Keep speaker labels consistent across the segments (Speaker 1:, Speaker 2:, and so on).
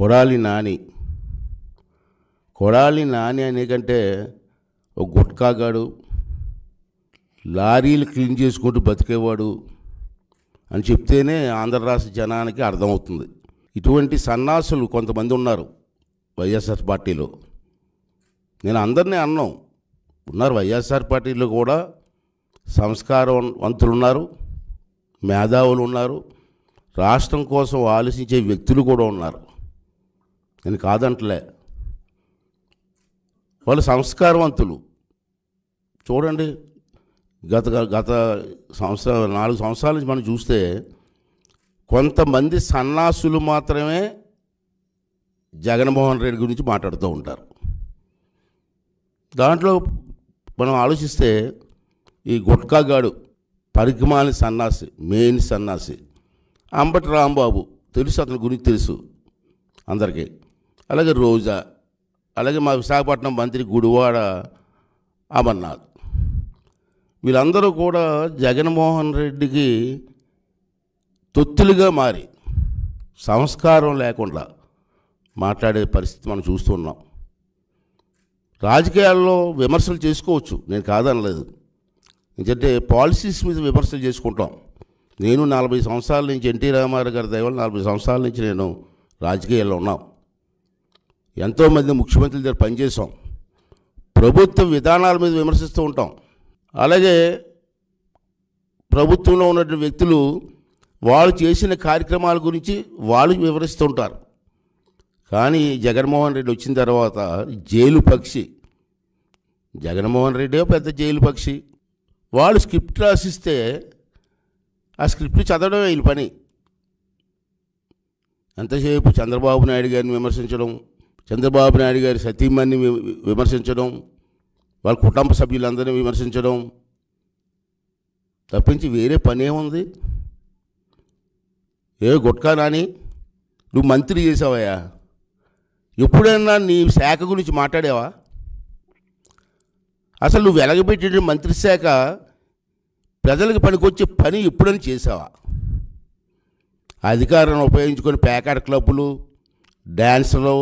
Speaker 1: కొడాలి నాని కొడాలి నాని అనేకంటే ఒక గుట్కాగాడు లారీలు క్లీన్ చేసుకుంటూ బతికేవాడు అని చెప్తేనే ఆంధ్ర రాష్ట్ర జనానికి అర్థమవుతుంది ఇటువంటి సన్నాసులు కొంతమంది ఉన్నారు వైఎస్ఆర్ పార్టీలో నేను అందరినీ అన్నాం ఉన్నారు వైఎస్ఆర్ పార్టీలో కూడా సంస్కారవంతులు ఉన్నారు మేధావులు ఉన్నారు రాష్ట్రం కోసం ఆలోచించే వ్యక్తులు కూడా ఉన్నారు నేను కాదంటలే వాళ్ళు సంస్కారవంతులు చూడండి గత గత సంవత్సరాలు నాలుగు సంవత్సరాల నుంచి మనం చూస్తే కొంతమంది సన్నాసులు మాత్రమే జగన్మోహన్ రెడ్డి గురించి మాట్లాడుతూ ఉంటారు దాంట్లో మనం ఆలోచిస్తే ఈ గుట్కాగాడు పరిగమాని సన్నాసి మెయిన్ సన్నాసి అంబటి రాంబాబు తెలుసు అతని గురించి తెలుసు అందరికీ అలాగే రోజా అలాగే మా విశాఖపట్నం మంత్రి గుడివాడ అమర్నాథ్ వీళ్ళందరూ కూడా జగన్మోహన్ రెడ్డికి తొత్తులుగా మారి సంస్కారం లేకుండా మాట్లాడే పరిస్థితి మనం చూస్తున్నాం రాజకీయాల్లో విమర్శలు చేసుకోవచ్చు నేను కాదనలేదు ఎందుకంటే పాలసీస్ మీద విమర్శలు చేసుకుంటాం నేను నలభై సంవత్సరాల నుంచి ఎన్టీ రామారావు గారి దయవల్ల నలభై సంవత్సరాల నుంచి నేను రాజకీయాల్లో ఉన్నాం ఎంతోమంది ముఖ్యమంత్రుల దగ్గర పనిచేసాం ప్రభుత్వ విధానాల మీద విమర్శిస్తూ ఉంటాం అలాగే ప్రభుత్వంలో ఉన్నటువంటి వ్యక్తులు వాళ్ళు చేసిన కార్యక్రమాల గురించి వాళ్ళు వివరిస్తూ ఉంటారు కానీ జగన్మోహన్ రెడ్డి వచ్చిన తర్వాత జైలు పక్షి జగన్మోహన్ రెడ్డి పెద్ద జైలు పక్షి వాళ్ళు స్క్రిప్ట్ రాసిస్తే ఆ స్క్రిప్ట్ చదవడం వీళ్ళు పని ఎంతసేపు చంద్రబాబు నాయుడు గారిని విమర్శించడం చంద్రబాబు నాయుడు గారి సతీమాన్ని విమర్శించడం వాళ్ళ కుటుంబ సభ్యులందరినీ విమర్శించడం తప్పించి వేరే పనే ఉంది ఏ గుట్కా నాని నువ్వు మంత్రి చేసావయ్యా ఎప్పుడైనా నీ శాఖ గురించి మాట్లాడావా అసలు నువ్వు వెలగబెట్టిన మంత్రి శాఖ ప్రజలకు పనికొచ్చే పని ఎప్పుడని చేసావా అధికారాన్ని ఉపయోగించుకొని ప్యాకెట్ క్లబ్బులు డ్యాన్సులు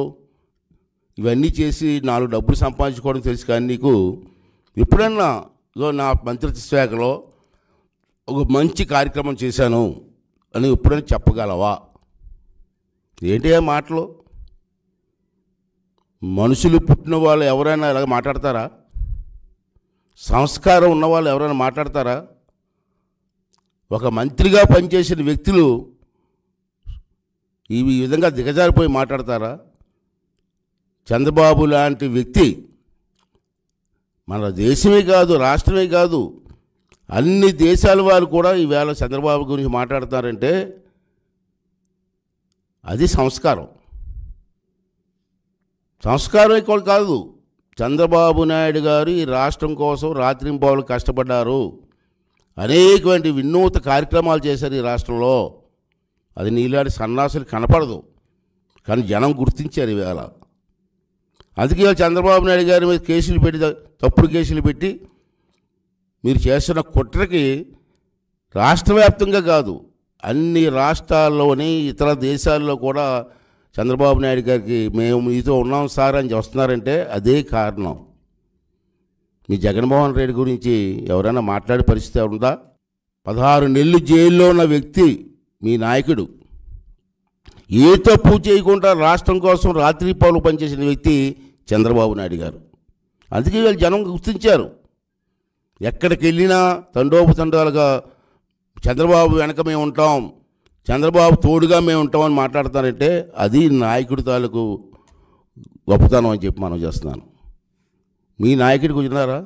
Speaker 1: ఇవన్నీ చేసి నాలుగు డబ్బులు సంపాదించుకోవడం తెలుసు కానీ నీకు ఎప్పుడన్నా నా మంత్రిత్వ శాఖలో ఒక మంచి కార్యక్రమం చేశాను అని ఎప్పుడైనా చెప్పగలవా ఏంటి ఆ మాటలు మనుషులు పుట్టిన వాళ్ళు ఎవరైనా ఇలాగ మాట్లాడతారా సంస్కారం ఉన్నవాళ్ళు ఎవరైనా మాట్లాడతారా ఒక మంత్రిగా పనిచేసిన వ్యక్తులు ఈ విధంగా దిగజారిపోయి మాట్లాడతారా చంద్రబాబు లాంటి వ్యక్తి మన దేశమే కాదు రాష్ట్రమే కాదు అన్ని దేశాల వారు కూడా ఈవేళ చంద్రబాబు గురించి మాట్లాడుతున్నారంటే అది సంస్కారం సంస్కారం ఇక్కడ కాదు చంద్రబాబు నాయుడు గారు ఈ రాష్ట్రం కోసం రాత్రింపావులు కష్టపడ్డారు అనేకమైన వినూత కార్యక్రమాలు చేశారు ఈ రాష్ట్రంలో అది నీలాంటి సన్నాసులు కనపడదు కానీ జనం గుర్తించారు ఇవాళ అందుకే చంద్రబాబు నాయుడు గారి మీద కేసులు పెట్టి తప్పుడు కేసులు పెట్టి మీరు చేస్తున్న కుట్రకి వ్యాప్తంగా కాదు అన్ని రాష్ట్రాల్లోని ఇతర దేశాల్లో కూడా చంద్రబాబు నాయుడు గారికి మేము మీతో ఉన్నాం సార్ అని వస్తున్నారంటే అదే కారణం మీ జగన్మోహన్ రెడ్డి గురించి ఎవరైనా మాట్లాడే పరిస్థితి ఉందా పదహారు నెలలు జైల్లో ఉన్న వ్యక్తి మీ నాయకుడు ఏ తప్పు చేయకుండా రాష్ట్రం కోసం రాత్రి పాలు పనిచేసిన వ్యక్తి చంద్రబాబు నాయుడు గారు అందుకే వీళ్ళు జనం గుర్తించారు ఎక్కడికి వెళ్ళినా తండోపతండాలుగా చంద్రబాబు వెనక మేము ఉంటాం చంద్రబాబు తోడుగా మేము ఉంటామని మాట్లాడతానంటే అది నాయకుడి తాలూకు గొప్పతనం అని చెప్పి మనం చేస్తున్నాను మీ నాయకుడి కూర్చున్నారా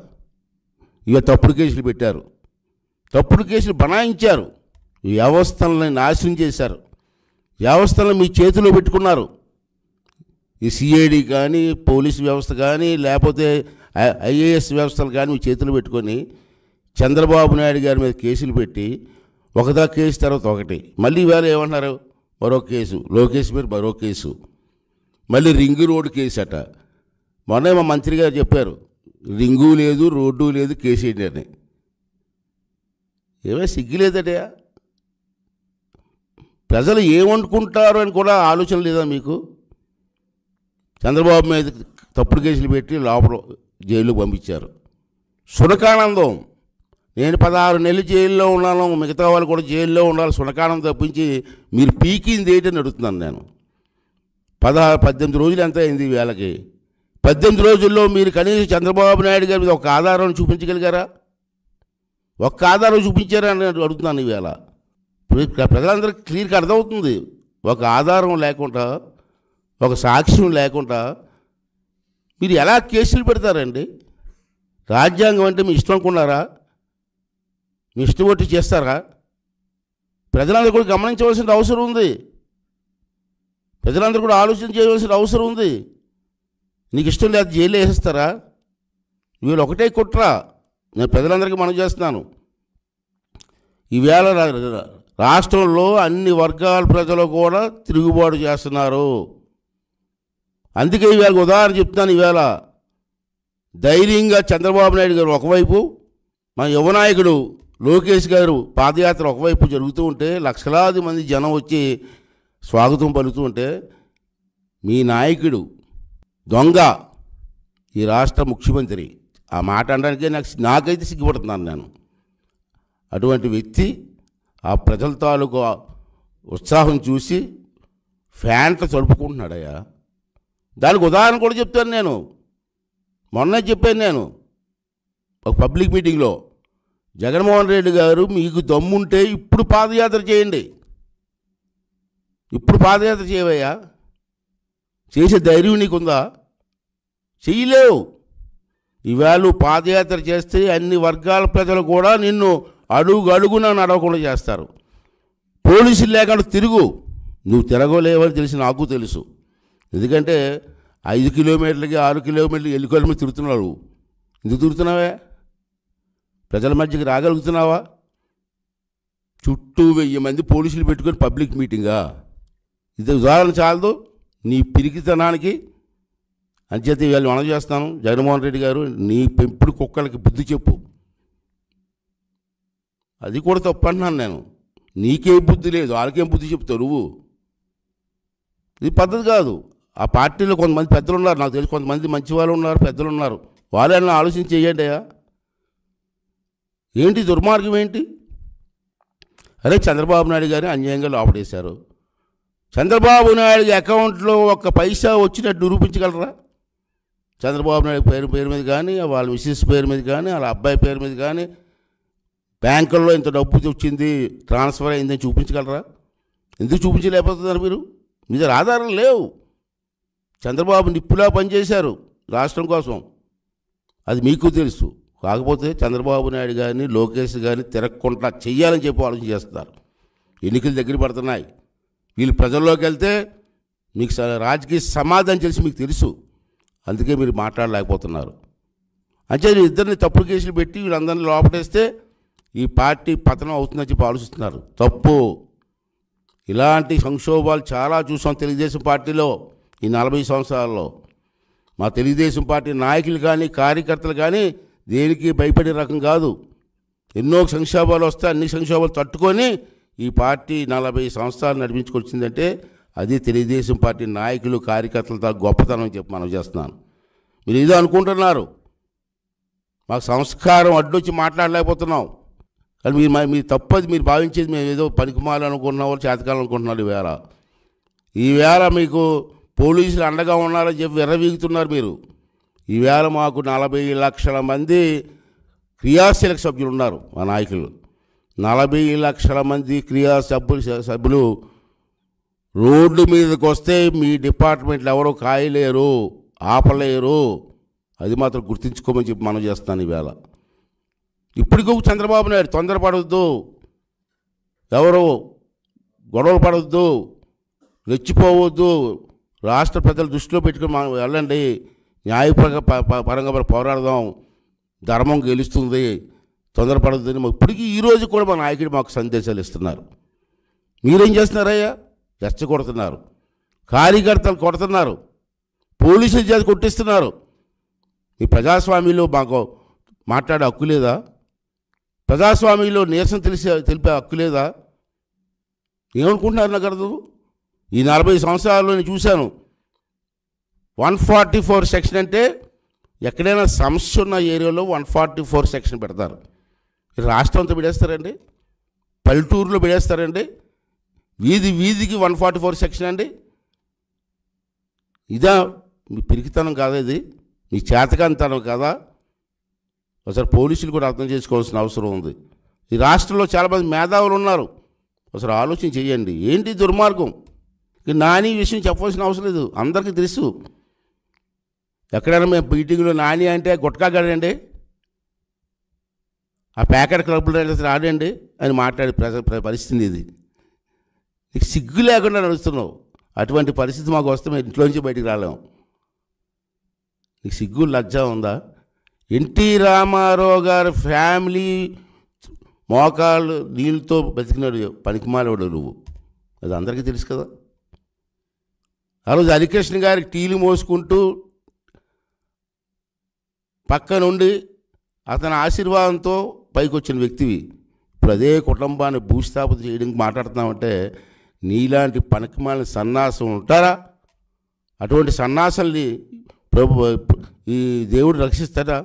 Speaker 1: ఇక తప్పుడు కేసులు పెట్టారు తప్పుడు కేసులు బనాయించారు వ్యవస్థలను నాశనం చేశారు వ్యవస్థలను మీ చేతిలో పెట్టుకున్నారు ఈ సిఐడి కానీ పోలీస్ వ్యవస్థ కానీ లేకపోతే ఐఏఎస్ వ్యవస్థలు కానీ మీ చేతులు పెట్టుకొని చంద్రబాబు నాయుడు గారి మీద కేసులు పెట్టి ఒకదా కేసు తర్వాత ఒకటి మళ్ళీ ఇవాళ ఏమన్నారు మరో కేసు లోకేష్ మీద మరో కేసు మళ్ళీ రింగు రోడ్డు కేసు అట మొన్న మా మంత్రి గారు చెప్పారు రింగు లేదు రోడ్డు లేదు కేసు ఏంటి అని ఏమే సిగ్గులేదటే ప్రజలు ఏమనుకుంటారు అని కూడా ఆలోచన లేదా మీకు చంద్రబాబు మీద తప్పుడు కేసులు పెట్టి లోపల జైలు పంపించారు సునకానందం నేను పదహారు నెలలు జైల్లో ఉన్నాను మిగతా వాళ్ళు కూడా జైల్లో ఉండాలి సునకానం తప్పించి మీరు పీకింది ఏంటని అడుగుతున్నాను నేను పదహారు పద్దెనిమిది రోజులు ఎంత అయింది వీళ్ళకి పద్దెనిమిది రోజుల్లో మీరు కనీసం చంద్రబాబు నాయుడు గారి మీద ఒక ఆధారం చూపించగలిగారా ఒక్క ఆధారం చూపించారా అని అడుగుతున్నాను ఈవేళ ప్రజలందరికీ క్లియర్గా అర్థమవుతుంది ఒక ఆధారం లేకుండా ఒక సాక్ష్యం లేకుండా మీరు ఎలా కేసులు పెడతారండి రాజ్యాంగం అంటే మీ ఇష్టం అనుకున్నారా మీ ఇష్టం ఒట్టి చేస్తారా ప్రజలందరూ కూడా గమనించవలసిన అవసరం ఉంది ప్రజలందరూ కూడా ఆలోచన చేయవలసిన అవసరం ఉంది నీకు ఇష్టం లేదు జైలు వేసేస్తారా వీళ్ళు ఒకటే కుట్రా నేను ప్రజలందరికీ మనం చేస్తున్నాను ఈవేళ రాష్ట్రంలో అన్ని వర్గాల ప్రజలు కూడా తిరుగుబాటు చేస్తున్నారు అందుకే ఇవాళ ఉదాహరణ చెప్తున్నాను ఇవాళ ధైర్యంగా చంద్రబాబు నాయుడు గారు ఒకవైపు మన యువనాయకుడు లోకేష్ గారు పాదయాత్ర ఒకవైపు జరుగుతూ ఉంటే లక్షలాది మంది జనం వచ్చి స్వాగతం పలుతూ ఉంటే మీ నాయకుడు దొంగ ఈ రాష్ట్ర ముఖ్యమంత్రి ఆ మాట అనడానికే నాకు నాకైతే సిగ్గుపడుతున్నాను నేను అటువంటి వ్యక్తి ఆ ప్రజల తాలూకు ఉత్సాహం చూసి ఫ్యాంట్లు తడుపుకుంటున్నాడయ్యా దానికి ఉదాహరణ కూడా చెప్తాను నేను మొన్నే చెప్పాను నేను ఒక పబ్లిక్ మీటింగ్లో జగన్మోహన్ రెడ్డి గారు మీకు దమ్ముంటే ఇప్పుడు పాదయాత్ర చేయండి ఇప్పుడు పాదయాత్ర చేయవయ్యా చేసే ధైర్యం నీకుందా చేయలేవు ఇవాళ పాదయాత్ర చేస్తే అన్ని వర్గాల ప్రజలు కూడా నిన్ను అడుగు అడుగున నడవకుండా చేస్తారు పోలీసులు లేకుండా తిరుగు నువ్వు తిరగలేవని తెలిసి నాకు తెలుసు ఎందుకంటే ఐదు కిలోమీటర్లకి ఆరు కిలోమీటర్లకి వెళ్ళికోవడమే తిరుగుతున్నావు ఎందుకు తిరుగుతున్నావే ప్రజల మధ్యకి రాగలుగుతున్నావా చుట్టూ వెయ్యి మంది పోలీసులు పెట్టుకొని పబ్లిక్ మీటింగా ఇది ఉదాహరణ చాలదు నీ పిరికితనానికి అంచేత వీళ్ళు మనం చేస్తాను జగన్మోహన్ రెడ్డి గారు నీ పెంపుడు కుక్కలకి బుద్ధి చెప్పు అది కూడా తప్పు అంటున్నాను నేను నీకేం బుద్ధి లేదు వాళ్ళకేం బుద్ధి చెప్తావు నువ్వు ఇది పద్ధతి కాదు ఆ పార్టీలో కొంతమంది పెద్దలు ఉన్నారు నాకు తెలిసి కొంతమంది మంచి వాళ్ళు ఉన్నారు పెద్దలు ఉన్నారు వాళ్ళని ఆలోచన చేయండి అయ్యా ఏంటి దుర్మార్గం ఏంటి అరే చంద్రబాబు నాయుడు గారిని అన్యాయంగా లోపడేశారు చంద్రబాబు నాయుడు అకౌంట్లో ఒక పైసా వచ్చినట్టు నిరూపించగలరా చంద్రబాబు నాయుడు పేరు పేరు మీద కానీ వాళ్ళ మిస్సెస్ పేరు మీద కానీ వాళ్ళ అబ్బాయి పేరు మీద కానీ బ్యాంకుల్లో ఇంత డబ్బు వచ్చింది ట్రాన్స్ఫర్ అయిందని చూపించగలరా ఎందుకు చూపించలేకపోతున్నారు మీరు మీ దగ్గర ఆధారాలు లేవు చంద్రబాబు నిప్పులా పనిచేశారు రాష్ట్రం కోసం అది మీకు తెలుసు కాకపోతే చంద్రబాబు నాయుడు కానీ లోకేష్ కానీ తిరగకుండా చెయ్యాలని చెప్పి ఆలోచన చేస్తున్నారు ఎన్నికలు దగ్గర పడుతున్నాయి వీళ్ళు ప్రజల్లోకి వెళ్తే మీకు రాజకీయ సమాధానం తెలిసి మీకు తెలుసు అందుకే మీరు మాట్లాడలేకపోతున్నారు అంటే ఇద్దరిని తప్పుడు కేసులు పెట్టి వీళ్ళందరినీ లోపటేస్తే ఈ పార్టీ పతనం అవుతుందని చెప్పి ఆలోచిస్తున్నారు తప్పు ఇలాంటి సంక్షోభాలు చాలా చూసాం తెలుగుదేశం పార్టీలో ఈ నలభై సంవత్సరాల్లో మా తెలుగుదేశం పార్టీ నాయకులు కానీ కార్యకర్తలు కానీ దేనికి భయపడే రకం కాదు ఎన్నో సంక్షోభాలు వస్తే అన్ని సంక్షోభాలు తట్టుకొని ఈ పార్టీ నలభై సంవత్సరాలు నడిపించుకొచ్చిందంటే అది తెలుగుదేశం పార్టీ నాయకులు కార్యకర్తలతో గొప్పతనం చెప్పి మనం చేస్తున్నాను మీరు ఏదో అనుకుంటున్నారు మాకు సంస్కారం అడ్డొచ్చి మాట్లాడలేకపోతున్నాం కానీ మీరు మీరు తప్పది మీరు భావించేది మేము ఏదో పనికిమాలనుకున్న వాళ్ళు చేతకాలనుకుంటున్నారు ఈవేళ ఈవేళ మీకు పోలీసులు అండగా ఉన్నారని చెప్పి ఎర్రవీగుతున్నారు మీరు ఈవేళ మాకు నలభై లక్షల మంది క్రియాశీలక సభ్యులు ఉన్నారు మా నాయకులు నలభై లక్షల మంది క్రియా సభ్యులు సభ్యులు రోడ్డు మీదకి వస్తే మీ డిపార్ట్మెంట్లు ఎవరో కాయలేరు ఆపలేరు అది మాత్రం గుర్తించుకోమని చెప్పి మనం చేస్తాను ఈవేళ ఇప్పటికూ చంద్రబాబు నాయుడు తొందరపడవద్దు ఎవరు గొడవలు పడవద్దు రెచ్చిపోవద్దు రాష్ట్ర ప్రజలు దృష్టిలో పెట్టుకుని మనం వెళ్ళండి న్యాయపరంగా పరంగా మనం పోరాడదాం ధర్మం గెలుస్తుంది తొందరపడద్దని ఇప్పటికీ ఈరోజు కూడా మా నాయకుడు మాకు సందేశాలు ఇస్తున్నారు మీరేం చేస్తున్నారయ్యా కొడుతున్నారు కార్యకర్తలు కొడుతున్నారు పోలీసులు చేతి కొట్టిస్తున్నారు ఈ ప్రజాస్వామ్యంలో మాకు మాట్లాడే హక్కు లేదా ప్రజాస్వామ్యంలో నీరసం తెలిసే తెలిపే హక్కు లేదా ఏమనుకుంటున్నారు నాకు అర్థం ఈ నలభై సంవత్సరాల్లో నేను చూశాను వన్ ఫార్టీ ఫోర్ సెక్షన్ అంటే ఎక్కడైనా సమస్య ఉన్న ఏరియాలో వన్ ఫార్టీ ఫోర్ సెక్షన్ పెడతారు రాష్ట్రం అంతా పెడేస్తారండి పల్లెటూరులో పెడేస్తారండి వీధి వీధికి వన్ ఫార్టీ ఫోర్ సెక్షన్ అండి ఇదా మీ పిరికితనం కాదా ఇది మీ చేతకంతనం కాదా ఒకసారి పోలీసులు కూడా అర్థం చేసుకోవాల్సిన అవసరం ఉంది ఈ రాష్ట్రంలో చాలామంది మేధావులు ఉన్నారు ఒకసారి ఆలోచన చేయండి ఏంటి దుర్మార్గం నాని విషయం చెప్పవలసిన అవసరం లేదు అందరికీ తెలుసు ఎక్కడైనా మేము మీటింగ్లో నాని అంటే గుట్కాగాడండి ఆ ప్యాకెట్ క్లబ్లో రాడండి అని మాట్లాడే పరిస్థితి ఇది నీకు సిగ్గు లేకుండా నడుస్తున్నావు అటువంటి పరిస్థితి మాకు వస్తే మేము ఇంట్లోంచి బయటికి రాలేము నీకు సిగ్గు లజ్జ ఉందా ఎన్టీ రామారావు గారు ఫ్యామిలీ మోకాళ్ళు నీళ్ళతో బతికినాడు పనికిమాలవాడు నువ్వు అది అందరికీ తెలుసు కదా ఆ రోజు హరికృష్ణ గారికి టీలు మోసుకుంటూ పక్కనుండి అతని ఆశీర్వాదంతో పైకి వచ్చిన వ్యక్తివి ఇప్పుడు అదే కుటుంబాన్ని భూస్థాపన చేయడానికి మాట్లాడుతున్నామంటే నీలాంటి పనికిమాలిన సన్నాసం ఉంటారా అటువంటి సన్నాసల్ని ప్రభు ఈ దేవుడు రక్షిస్తాడా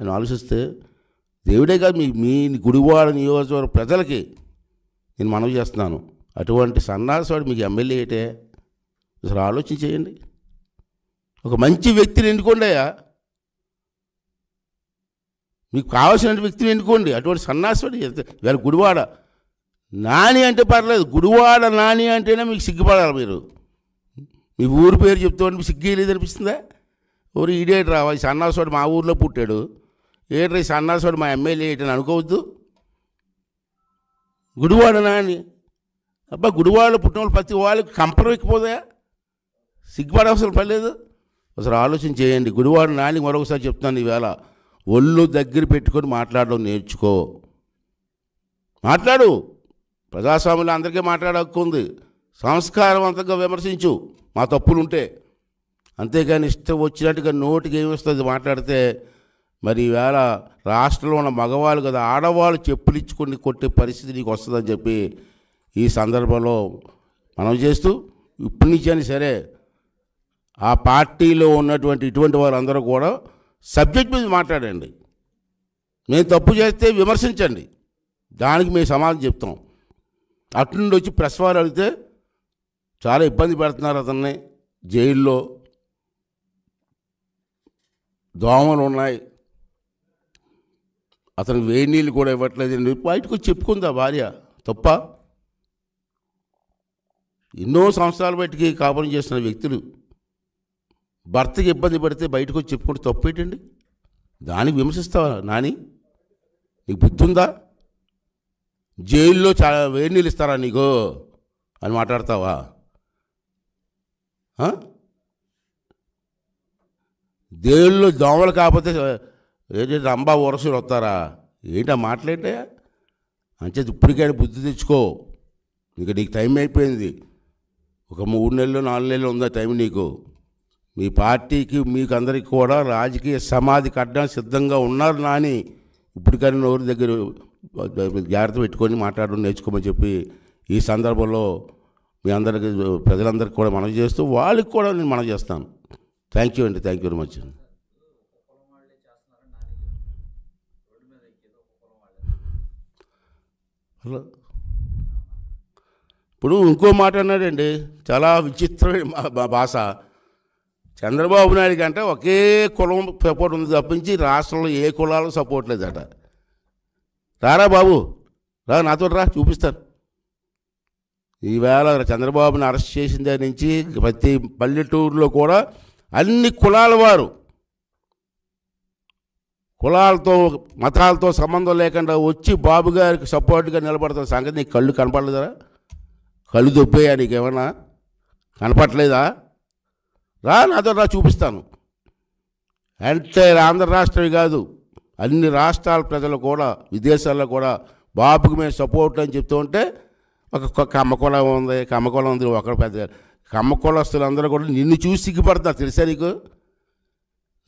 Speaker 1: అని ఆలోచిస్తే దేవుడే కాదు మీ మీ గుడివాడ నియోజకవర్గ ప్రజలకి నేను మనవి చేస్తున్నాను అటువంటి సన్నాసవాడు మీకు ఎమ్మెల్యే అయితే అసలు ఆలోచన చేయండి ఒక మంచి వ్యక్తిని ఎన్నుకోండి అయ్యా మీకు కావాల్సిన వ్యక్తిని ఎన్నుకోండి అటువంటి సన్నాసుడు వేరే గుడివాడ నాని అంటే పర్లేదు గుడివాడ నాని అంటేనే మీకు సిగ్గుపడాలి మీరు మీ ఊరి పేరు చెప్తామని మీకు సిగ్గు లేదు అనిపిస్తుందా ఊరు ఈడేటి రావా ఈ సన్నాసుడు మా ఊర్లో పుట్టాడు ఏడ్రా ఈ సన్నాసుడు మా ఎమ్మెల్యే ఏంటని అనుకోవద్దు గుడివాడ నాని అబ్బా గుడివాడలో పుట్టిన వాళ్ళు ప్రతి వాళ్ళకి కంపరం ఎక్కిపోదా అవసరం పడలేదు అసలు ఆలోచన చేయండి గుడివాడు నాని మరొకసారి చెప్తున్నాను ఈవేళ ఒళ్ళు దగ్గర పెట్టుకొని మాట్లాడడం నేర్చుకో మాట్లాడు ప్రజాస్వాములు అందరికీ మాట్లాడే హక్కు ఉంది సంస్కారవంతంగా విమర్శించు మా తప్పులు ఉంటే అంతేగాని ఇష్టం వచ్చినట్టుగా నోటికి ఏమి వస్తుంది మాట్లాడితే మరి ఈవేళ రాష్ట్రంలో ఉన్న మగవాళ్ళు కదా ఆడవాళ్ళు చెప్పులు ఇచ్చుకొని కొట్టే పరిస్థితి నీకు వస్తుందని చెప్పి ఈ సందర్భంలో మనం చేస్తూ ఇప్పటి నుంచి అని సరే ఆ పార్టీలో ఉన్నటువంటి ఇటువంటి వారందరూ కూడా సబ్జెక్ట్ మీద మాట్లాడండి మేము తప్పు చేస్తే విమర్శించండి దానికి మేము సమాధానం చెప్తాం నుండి వచ్చి ప్రెస్ వారు అడిగితే చాలా ఇబ్బంది పెడుతున్నారు అతన్ని జైల్లో దోమలు ఉన్నాయి అతను వేడి నీళ్ళు కూడా ఇవ్వట్లేదు బయటకు వచ్చి చెప్పుకుందా భార్య తప్ప ఎన్నో సంవత్సరాలు బయటికి కాపురం చేస్తున్న వ్యక్తులు భర్తకి ఇబ్బంది పడితే బయటకు వచ్చి చెప్పుకుంటే తప్పేటండి దానికి విమర్శిస్తావా నాని నీకు బుద్ధుందా జైల్లో చాలా వేడి నీళ్ళు ఇస్తారా నీకు అని మాట్లాడతావా దేవుళ్ళు దోమలు కాకపోతే ఏంటంటే రంబా వరసలు వస్తారా ఏంటా మాట్లాడే అంతే ఇప్పటికైనా బుద్ధి తెచ్చుకో ఇంకా నీకు టైం అయిపోయింది ఒక మూడు నెలలు నాలుగు నెలలు ఉందా టైం నీకు మీ పార్టీకి మీకు అందరికీ కూడా రాజకీయ సమాధి కట్టడం సిద్ధంగా ఉన్నారు నాని ఇప్పటికైనా నోరు దగ్గర జాగ్రత్త పెట్టుకొని మాట్లాడడం నేర్చుకోమని చెప్పి ఈ సందర్భంలో మీ అందరికి ప్రజలందరికీ కూడా మనవి చేస్తూ వాళ్ళకి కూడా నేను మనవి చేస్తాను థ్యాంక్ యూ అండి thank you very much hello ఇప్పుడు ఇంకో మాట అన్నాడండి చాలా విచిత్రమైన భాష చంద్రబాబు నాయుడు కంటే ఒకే కులం సపోర్ట్ ఉంది తప్పించి రాష్ట్రంలో ఏ కులాలు సపోర్ట్ లేదట రారా బాబు రా నాతో రా చూపిస్తారు ఈవేళ చంద్రబాబుని అరెస్ట్ చేసిన దాని నుంచి ప్రతి పల్లెటూరులో కూడా అన్ని కులాల వారు కులాలతో మతాలతో సంబంధం లేకుండా వచ్చి బాబు గారికి సపోర్ట్గా నిలబడుతున్న సంగతి నీకు కళ్ళు కనపడలేదా కళ్ళు నీకు నీకేమన్నా కనపట్లేదా రా నాతో రా చూపిస్తాను ఎంటైర్ ఆంధ్ర రాష్ట్రమే కాదు అన్ని రాష్ట్రాల ప్రజలు కూడా విదేశాల్లో కూడా బాబుకి మేము సపోర్ట్ అని చెప్తూ ఉంటే ఒక కమ్మకులం ఉంది కమ్మకులం ఉంది ఒకరు పెద్ద అందరూ కూడా నిన్ను చూసి సిగ్గుపడతారు తెలుసా నీకు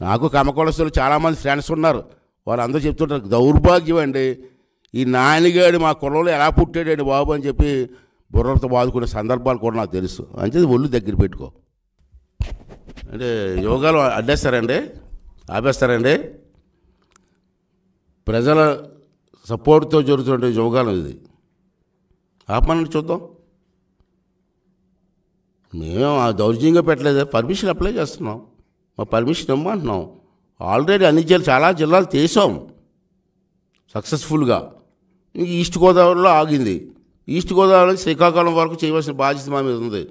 Speaker 1: నాకు కమ్మకులస్తులు చాలామంది ఫ్రెండ్స్ ఉన్నారు వాళ్ళందరూ చెప్తుంటారు దౌర్భాగ్యం అండి ఈ నాయనగాడు మా కులంలో ఎలా పుట్టాడండి బాబు అని చెప్పి బుర్రతో బాదుకునే సందర్భాలు కూడా నాకు తెలుసు అంటే ఒళ్ళు దగ్గర పెట్టుకో అంటే యోగాలు అడ్డేస్తారండి ఆపేస్తారండి ప్రజల సపోర్ట్తో జరుగుతున్న యోగాలు ఇది ఆపమని చూద్దాం మేము ఆ దౌర్జన్యంగా పెట్టలేదు పర్మిషన్ అప్లై చేస్తున్నాం మా పర్మిషన్ ఇమ్మంటున్నాం ఆల్రెడీ అన్ని జిల్లా చాలా జిల్లాలు తీసాం సక్సెస్ఫుల్గా ఈస్ట్ గోదావరిలో ఆగింది ఈస్ట్ గోదావరి శ్రీకాకుళం వరకు చేయవలసిన బాధ్యత మా మీద ఉంది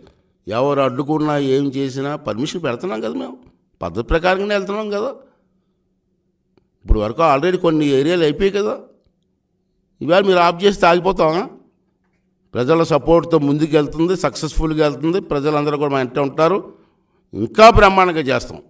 Speaker 1: ఎవరు అడ్డుకున్నా ఏం చేసినా పర్మిషన్ పెడుతున్నాం కదా మేము పద్ధతి ప్రకారంగానే వెళ్తున్నాం కదా ఇప్పుడు వరకు ఆల్రెడీ కొన్ని ఏరియాలు అయిపోయాయి కదా ఇవాళ మీరు ఆఫ్ చేసి తాగిపోతాం ప్రజల సపోర్ట్తో ముందుకు వెళ్తుంది సక్సెస్ఫుల్గా వెళ్తుంది ప్రజలందరూ కూడా మా ఇంటే ఉంటారు ఇంకా బ్రహ్మాండంగా చేస్తాం